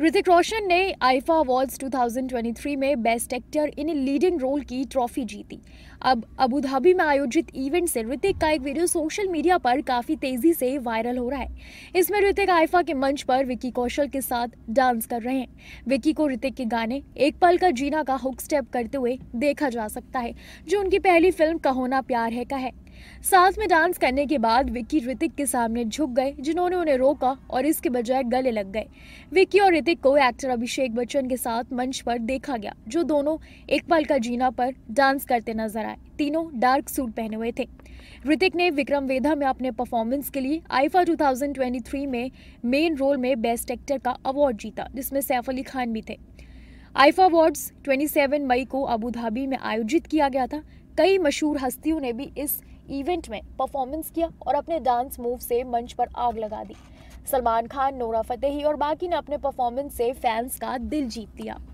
ऋतिक रोशन ने IIFA awards 2023 में best actor in leading role की ट्रॉफी जीती अब अबू धाबी में आयोजित इवेंट से ऋतिक का एक वीडियो सोशल मीडिया पर काफी तेजी से वायरल हो रहा है इसमें ऋतिक आईफा के मंच पर विकी कौशल के साथ डांस कर रहे हैं विकी को ऋतिक के गाने एक पल का जीना का हुक स्टेप करते हुए देखा जा सकता है जो उनकी पहली फिल्म कहोना प्यार है का है साथ में डांस करने के बाद विक्की ऋतिक के सामने झुक गए जिन्होंने उन्हें रोका और इसके बजाय गले लग गए विक्की और ऋतिक को एक्टर अभिषेक बच्चन के साथ मंच पर देखा गया जो दोनों एक पल का जीना पर डांस करते नजर आए तीनों डार्क सूट पहने हुए थे ऋतिक ने विक्रम वेधा में अपने परफॉर्मेंस के लिए आईफा 2023 में मेन रोल में बेस्ट एक्टर का अवार्ड जीता जिसमें सैफ अली खान भी थे आईफा अवार्ड्स 27 मई को अबू धाबी में आयोजित किया गया था कई मशहूर हस्तियों ने भी इस इवेंट में परफॉर्मेंस किया और अपने डांस मूव से मंच पर आग लगा दी सलमान खान नोरा फतेही और बाकी ने अपने परफॉर्मेंस से फैंस का दिल जीत लिया